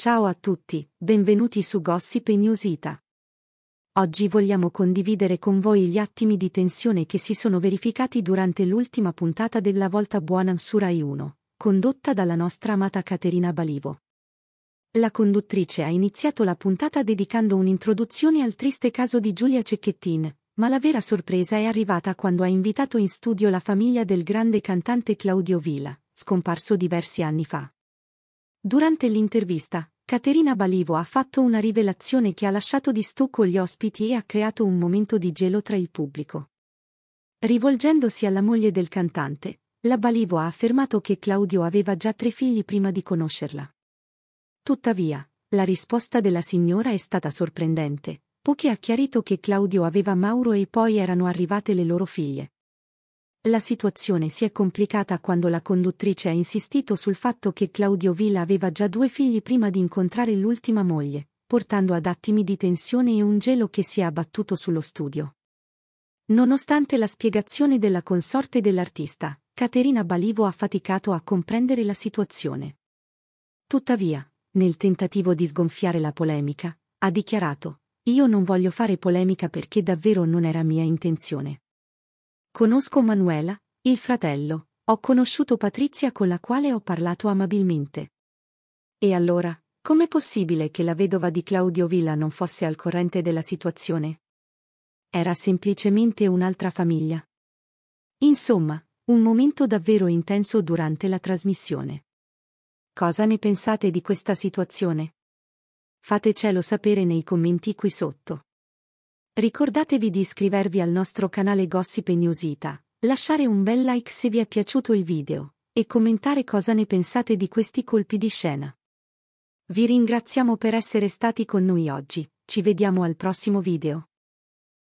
Ciao a tutti, benvenuti su Gossip News Ita. Oggi vogliamo condividere con voi gli attimi di tensione che si sono verificati durante l'ultima puntata della Volta Buona su Rai 1, condotta dalla nostra amata Caterina Balivo. La conduttrice ha iniziato la puntata dedicando un'introduzione al triste caso di Giulia Cecchettin, ma la vera sorpresa è arrivata quando ha invitato in studio la famiglia del grande cantante Claudio Vila, scomparso diversi anni fa. Durante l'intervista, Caterina Balivo ha fatto una rivelazione che ha lasciato di stucco gli ospiti e ha creato un momento di gelo tra il pubblico. Rivolgendosi alla moglie del cantante, la Balivo ha affermato che Claudio aveva già tre figli prima di conoscerla. Tuttavia, la risposta della signora è stata sorprendente, poiché ha chiarito che Claudio aveva Mauro e poi erano arrivate le loro figlie. La situazione si è complicata quando la conduttrice ha insistito sul fatto che Claudio Villa aveva già due figli prima di incontrare l'ultima moglie, portando ad attimi di tensione e un gelo che si è abbattuto sullo studio. Nonostante la spiegazione della consorte dell'artista, Caterina Balivo ha faticato a comprendere la situazione. Tuttavia, nel tentativo di sgonfiare la polemica, ha dichiarato, io non voglio fare polemica perché davvero non era mia intenzione. Conosco Manuela, il fratello, ho conosciuto Patrizia con la quale ho parlato amabilmente. E allora, com'è possibile che la vedova di Claudio Villa non fosse al corrente della situazione? Era semplicemente un'altra famiglia. Insomma, un momento davvero intenso durante la trasmissione. Cosa ne pensate di questa situazione? Fatecelo sapere nei commenti qui sotto. Ricordatevi di iscrivervi al nostro canale Gossip News lasciare un bel like se vi è piaciuto il video, e commentare cosa ne pensate di questi colpi di scena. Vi ringraziamo per essere stati con noi oggi, ci vediamo al prossimo video.